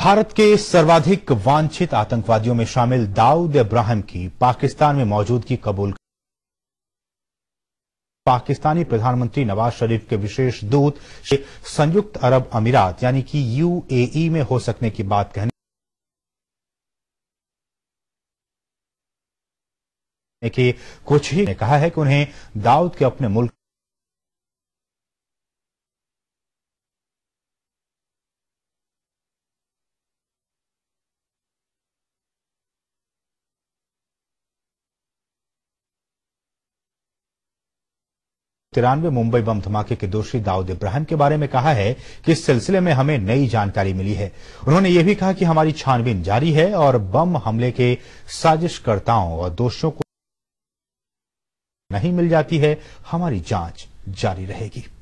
भारत के सर्वाधिक वांछित आतंकवादियों में शामिल दाऊद इब्राहिम की पाकिस्तान में मौजूदगी कबूल पाकिस्तानी प्रधानमंत्री नवाज शरीफ के विशेष दूत संयुक्त अरब अमीरात यानी कि यूएई में हो सकने की बात कहने की कुछ ही ने कहा है कि उन्हें दाऊद के अपने मुल्क तिरानवे मुंबई बम धमाके के दोषी दाऊद इब्राहिम के बारे में कहा है कि इस सिलसिले में हमें नई जानकारी मिली है उन्होंने यह भी कहा कि हमारी छानबीन जारी है और बम हमले के साजिशकर्ताओं और दोषियों को नहीं मिल जाती है हमारी जांच जारी रहेगी